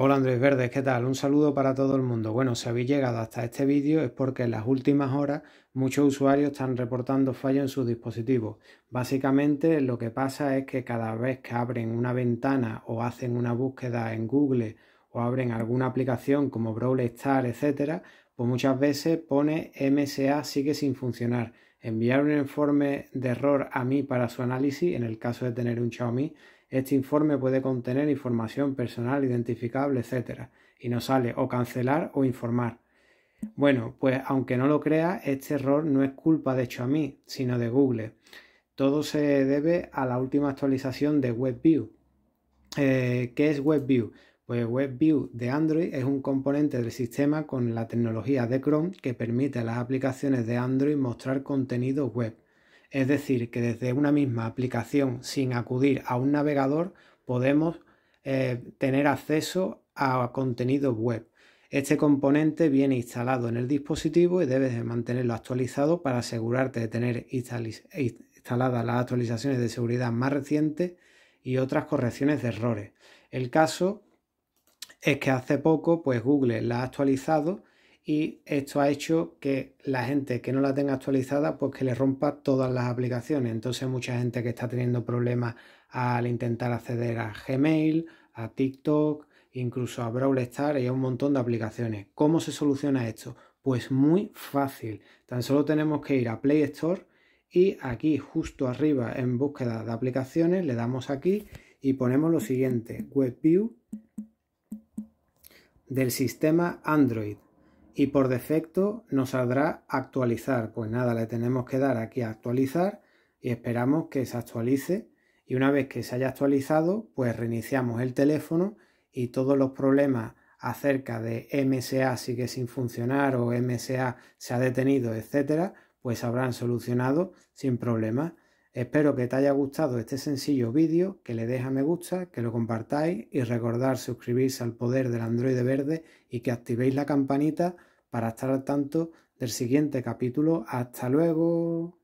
Hola Andrés Verdes, ¿qué tal? Un saludo para todo el mundo. Bueno, si habéis llegado hasta este vídeo es porque en las últimas horas muchos usuarios están reportando fallos en sus dispositivos. Básicamente lo que pasa es que cada vez que abren una ventana o hacen una búsqueda en Google o abren alguna aplicación como Brawl etc., pues muchas veces pone MSA sigue sin funcionar. Enviar un informe de error a mí para su análisis, en el caso de tener un Xiaomi, este informe puede contener información personal identificable, etc. Y nos sale o cancelar o informar. Bueno, pues aunque no lo crea, este error no es culpa de hecho a mí, sino de Google. Todo se debe a la última actualización de WebView. Eh, ¿Qué es WebView? Pues WebView de Android es un componente del sistema con la tecnología de Chrome que permite a las aplicaciones de Android mostrar contenido web. Es decir, que desde una misma aplicación sin acudir a un navegador podemos eh, tener acceso a contenido web. Este componente viene instalado en el dispositivo y debes de mantenerlo actualizado para asegurarte de tener instaladas las actualizaciones de seguridad más recientes y otras correcciones de errores. El caso es que hace poco pues Google la ha actualizado y esto ha hecho que la gente que no la tenga actualizada pues que le rompa todas las aplicaciones. Entonces mucha gente que está teniendo problemas al intentar acceder a Gmail, a TikTok, incluso a Brawl Stars y a un montón de aplicaciones. ¿Cómo se soluciona esto? Pues muy fácil. Tan solo tenemos que ir a Play Store y aquí justo arriba en búsqueda de aplicaciones le damos aquí y ponemos lo siguiente, WebView del sistema Android y por defecto nos saldrá actualizar. Pues nada, le tenemos que dar aquí a actualizar y esperamos que se actualice y una vez que se haya actualizado pues reiniciamos el teléfono y todos los problemas acerca de MSA sigue sin funcionar o MSA se ha detenido, etcétera, pues habrán solucionado sin problemas. Espero que te haya gustado este sencillo vídeo, que le deja a me gusta, que lo compartáis y recordar suscribirse al poder del Android verde y que activéis la campanita para estar al tanto del siguiente capítulo. ¡Hasta luego!